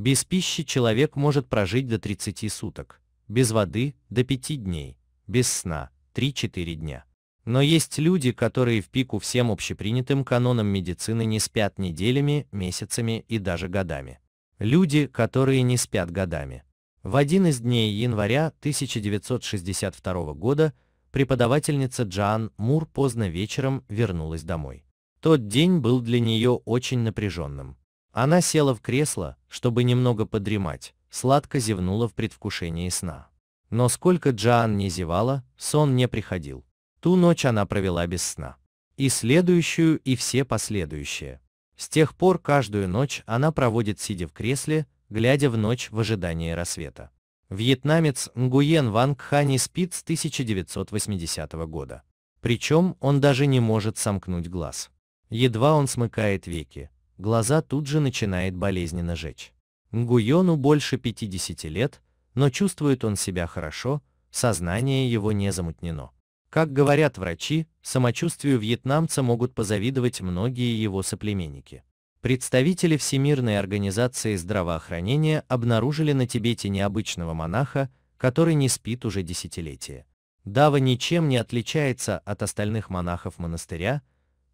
Без пищи человек может прожить до 30 суток, без воды – до 5 дней, без сна – 3-4 дня. Но есть люди, которые в пику всем общепринятым канонам медицины не спят неделями, месяцами и даже годами. Люди, которые не спят годами. В один из дней января 1962 года преподавательница Джан Мур поздно вечером вернулась домой. Тот день был для нее очень напряженным. Она села в кресло, чтобы немного подремать, сладко зевнула в предвкушении сна. Но сколько Джоан не зевала, сон не приходил. Ту ночь она провела без сна. И следующую, и все последующие. С тех пор каждую ночь она проводит, сидя в кресле, глядя в ночь в ожидании рассвета. Вьетнамец Нгуен Ван Кхани спит с 1980 года. Причем он даже не может сомкнуть глаз. Едва он смыкает веки, глаза тут же начинает болезненно жечь. Гуйону больше 50 лет, но чувствует он себя хорошо, сознание его не замутнено. Как говорят врачи, самочувствию вьетнамца могут позавидовать многие его соплеменники. Представители Всемирной организации здравоохранения обнаружили на Тибете необычного монаха, который не спит уже десятилетия. Дава ничем не отличается от остальных монахов монастыря,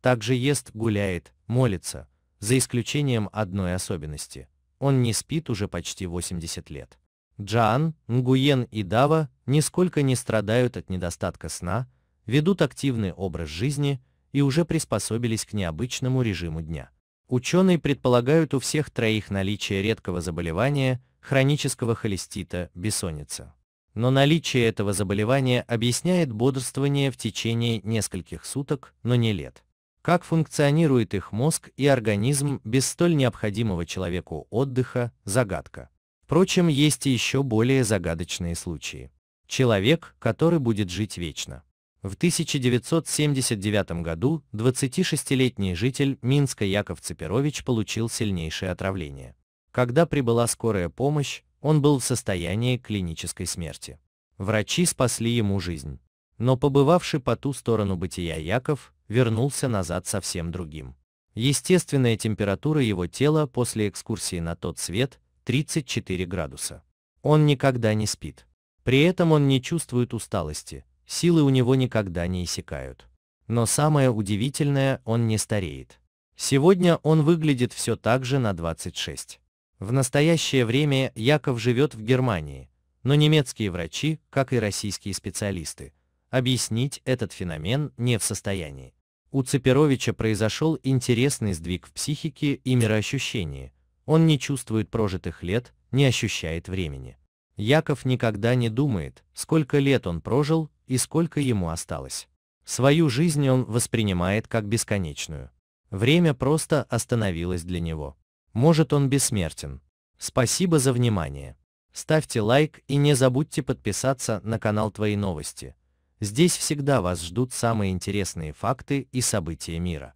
также ест, гуляет, молится, за исключением одной особенности. Он не спит уже почти 80 лет. Джан, Нгуен и Дава нисколько не страдают от недостатка сна, ведут активный образ жизни и уже приспособились к необычному режиму дня. Ученые предполагают у всех троих наличие редкого заболевания, хронического холестита, бессонница. Но наличие этого заболевания объясняет бодрствование в течение нескольких суток, но не лет как функционирует их мозг и организм без столь необходимого человеку отдыха – загадка. Впрочем, есть и еще более загадочные случаи. Человек, который будет жить вечно. В 1979 году 26-летний житель Минска Яков Циперович получил сильнейшее отравление. Когда прибыла скорая помощь, он был в состоянии клинической смерти. Врачи спасли ему жизнь. Но побывавший по ту сторону бытия Яков вернулся назад совсем другим. Естественная температура его тела после экскурсии на тот свет – 34 градуса. Он никогда не спит. При этом он не чувствует усталости, силы у него никогда не иссякают. Но самое удивительное, он не стареет. Сегодня он выглядит все так же на 26. В настоящее время Яков живет в Германии, но немецкие врачи, как и российские специалисты, объяснить этот феномен не в состоянии. У Цеперовича произошел интересный сдвиг в психике и мироощущении. Он не чувствует прожитых лет, не ощущает времени. Яков никогда не думает, сколько лет он прожил и сколько ему осталось. Свою жизнь он воспринимает как бесконечную. Время просто остановилось для него. Может он бессмертен. Спасибо за внимание. Ставьте лайк и не забудьте подписаться на канал Твои новости. Здесь всегда вас ждут самые интересные факты и события мира.